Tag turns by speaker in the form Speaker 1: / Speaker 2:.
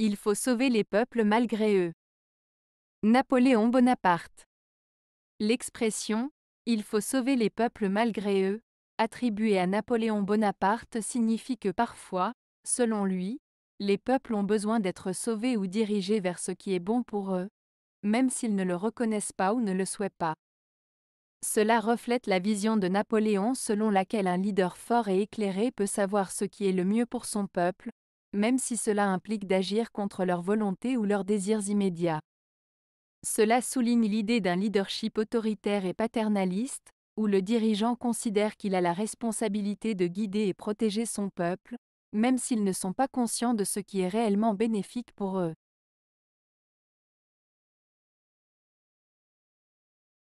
Speaker 1: Il faut sauver les peuples malgré eux. Napoléon Bonaparte. L'expression Il faut sauver les peuples malgré eux, attribuée à Napoléon Bonaparte, signifie que parfois, selon lui, les peuples ont besoin d'être sauvés ou dirigés vers ce qui est bon pour eux, même s'ils ne le reconnaissent pas ou ne le souhaitent pas. Cela reflète la vision de Napoléon selon laquelle un leader fort et éclairé peut savoir ce qui est le mieux pour son peuple, même si cela implique d'agir contre leur volonté ou leurs désirs immédiats. Cela souligne l'idée d'un leadership autoritaire et paternaliste, où le dirigeant considère qu'il a la responsabilité de guider et protéger son peuple, même s'ils ne sont pas conscients de ce qui est réellement bénéfique pour eux.